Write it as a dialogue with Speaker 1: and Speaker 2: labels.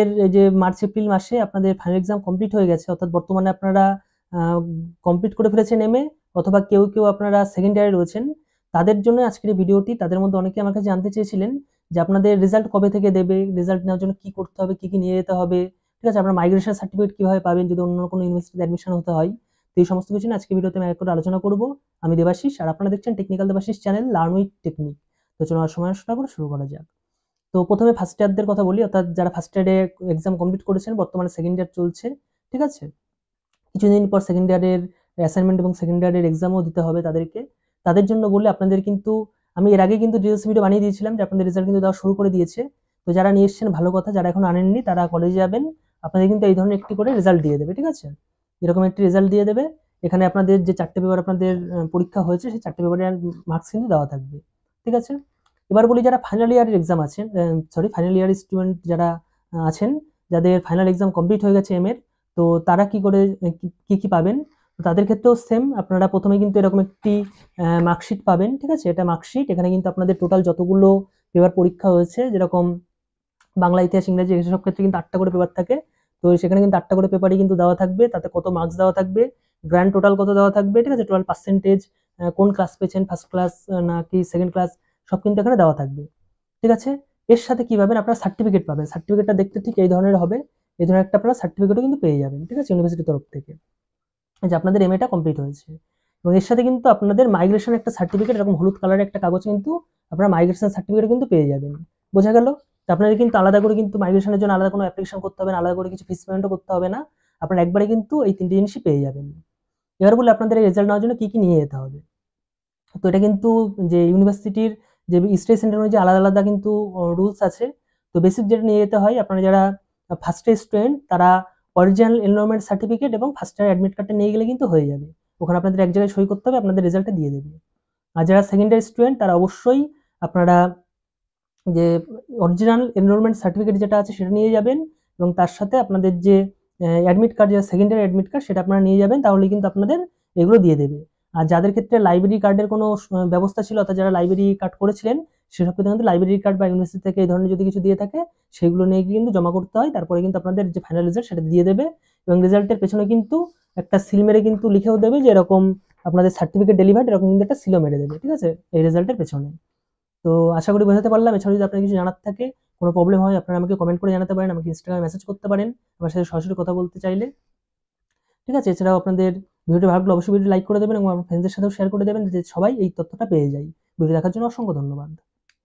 Speaker 1: এর এই যে মার্চ এপ্রিল মাসে আপনাদের ফাইনাল এক্সাম কমপ্লিট হয়ে গেছে অর্থাৎ বর্তমানে আপনারা কমপ্লিট করে ফেলেছেন এমএ অথবা কেউ কেউ আপনারা সেকেন্ড ইয়ারে রয়েছেন তাদের জন্য আজকের ভিডিওটি তাদের মধ্যে অনেকে আমার কাছে জানতে চেয়েছিলেন যে আপনাদের রেজাল্ট কবে থেকে দেবে রেজাল্ট নেওয়ার জন্য কি করতে হবে কি কি নিয়ে যেতে হবে ঠিক আছে আপনার মাইগ্রেশন সার্টিফিকেট কিভাবে পাবেন যদি অন্য কোনো ইউনিভার্সিটিতে অ্যাডমিশন হতে হয় তো এই সমস্ত কিছু আজকে ভিডিওতে আমি একটু আলোচনা করব আমি দেবাশিস আর আপনারা দেখছেন technical Debashis channel learn with technique তো চলুন সময় নষ্ট করে শুরু করা যাক তো প্রথমে ফার্স্ট ইয়ারদের কথা বলি অর্থাৎ যারা ফার্স্ট ইয়ারে এক্সাম কমপ্লিট করেছেন বর্তমানে সেকেন্ড ইয়ার চলছে ঠিক আছে কিছুদিন পর সেকেন্ড ইয়ারের অ্যাসাইনমেন্ট এবং সেকেন্ড ইয়ারের এক্সামও দিতে হবে তাদেরকে তাদের জন্য বললে আপনাদের কিন্তু আমি এর আগে কিন্তু ডিটেলস ভিডিও বানিয়ে দিয়েছিলাম যে আপনাদের রেজাল্ট কিন্তু দেওয়া শুরু করে দিয়েছে তো যারা নিয়ে এসছেন ভালো কথা যারা এখন আনেননি তারা কলেজে যাবেন আপনাদের কিন্তু এই ধরনের একটি করে রেজাল্ট দিয়ে দেবে ঠিক আছে এরকম একটি রেজাল্ট দিয়ে দেবে এখানে আপনাদের যে চারটে পেপার আপনাদের পরীক্ষা হয়েছে সেই চারটে পেপারের মার্কস কিন্তু দেওয়া থাকবে ঠিক আছে এবার বলি যারা ফাইনাল ইয়ারের এক্সাম আছেন সরি ফাইনাল ইয়ার স্টুডেন্ট যারা আছেন যাদের ফাইনাল এক্সাম কমপ্লিট হয়ে গেছে এম এর তো তারা কি করে কি কি পাবেন তাদের ক্ষেত্রেও সেম আপনারা প্রথমে কিন্তু এরকম একটি মার্কশিট পাবেন ঠিক আছে এটা মার্কশিট এখানে কিন্তু আপনাদের টোটাল যতগুলো পেপার পরীক্ষা হয়েছে যেরকম বাংলা ইতিহাস ইংরাজি এসব ক্ষেত্রে কিন্তু আটটা করে পেপার থাকে তো সেখানে কিন্তু আটটা করে পেপারই কিন্তু দেওয়া থাকবে তাতে কত মার্কস দেওয়া থাকবে গ্র্যান্ড টোটাল কত দেওয়া থাকবে ঠিক আছে টোটাল পার্সেন্টেজ কোন ক্লাস পেয়েছেন ফার্স্ট ক্লাস নাকি সেকেন্ড ক্লাস সব কিন্তু এখানে দেওয়া থাকবে ঠিক আছে এর সাথে কি পাবেন আপনারা সার্টিফিকেট পাবেন সার্টিফিকেটটা দেখতে ঠিক এই ধরনের হবে এই ধরনের একটা আপনারা সার্টিফিকেটও কিন্তু পেয়ে যাবেন ঠিক আছে ইউনিভার্সিটির তরফ থেকে যে আপনাদের এম এটা কমপ্লিট হয়েছে এবং এর সাথে কিন্তু আপনাদের মাইগ্রেশন একটা সার্টিফিকেট এরকম হলুদ কালারের একটা কাগজ কিন্তু আপনারা মাইগ্রেশন সার্টিফিকেট কিন্তু পেয়ে যাবেন বোঝা গেল আপনাদের কিন্তু আলাদা করে কিন্তু মাইগ্রেশনের জন্য আলাদা কোনো অ্যাপ্লিকেশন করতে হবে না আলাদা করে কিছু ফিস পেমেন্টও করতে হবে না আপনারা একবারে কিন্তু এই তিনটে জিনিসই পেয়ে যাবেন এবার বলে আপনাদের রেজাল্ট নেওয়ার জন্য কী কী নিয়ে যেতে হবে তো এটা কিন্তু যে ইউনিভার্সিটির যে স্টে সেন্টার অনুযায়ী আলাদা আলাদা কিন্তু রুলস আছে তো বেসিক যেটা নিয়ে যেতে হয় আপনারা যারা ফার্স্ট ইয়ার স্টুডেন্ট তারা অরিজিনাল এনরোলমেন্ট সার্টিফিকেট এবং ফার্স্ট ইয়ার অ্যাডমিট কার্ডটা নিয়ে গেলে কিন্তু হয়ে যাবে ওখানে আপনাদের এক জায়গায় সই করতে হবে আপনাদের রেজাল্টটা দিয়ে দেবে আর যারা সেকেন্ড ইয়ার স্টুডেন্ট তারা অবশ্যই আপনারা যে অরিজিনাল এনরোলমেন্ট সার্টিফিকেট যেটা আছে সেটা নিয়ে যাবেন এবং তার সাথে আপনাদের যে অ্যাডমিট কার্ড যে সেকেন্ড ইয়ার অ্যাডমিট কার্ড সেটা আপনারা নিয়ে যাবেন তাহলে কিন্তু আপনাদের এগুলো দিয়ে দেবে আর যাদের ক্ষেত্রে লাইব্রেরি কার্ডের কোনো ব্যবস্থা ছিল অর্থাৎ যারা লাইব্রেরি কার্ড করেছিলেন সেসব ক্ষেত্রে কিন্তু লাইব্রেরি কার্ড বা ইউনিভার্সিটি থেকে এই ধরনের যদি কিছু দিয়ে থাকে সেগুলো নিয়ে কিন্তু জমা করতে হয় তারপরে কিন্তু আপনাদের যে ফাইনাল রেজাল্ট সেটা দিয়ে দেবে এবং রেজাল্টের পেছনে কিন্তু একটা সিল মেরে কিন্তু লিখেও দেবে যে এরকম আপনাদের সার্টিফিকেট ডেলিভার্ড এরকম কিন্তু একটা সিলও মেরে দেবে ঠিক আছে এই রেজাল্টের পেছনে তো আশা করি বোঝাতে পারলাম এছাড়া যদি আপনার কিছু জানার থাকে কোনো প্রবলেম হয় আপনারা আমাকে কমেন্ট করে জানাতে পারেন আমাকে ইনস্টাগ্রামে মেসেজ করতে পারেন আমার সাথে সরাসরি কথা বলতে চাইলে ঠিক আছে এছাড়াও আপনাদের ভিডিওটি ভালো লাগলে অবশ্যই ভিডিও লাইক করে দেবেন এবং আমার ফ্রেন্ডদের সাথেও শেয়ার করে দেবেন যে সবাই এই তথ্যটা পেয়ে যায় ভিডিও দেখার জন্য অসংখ্য ধন্যবাদ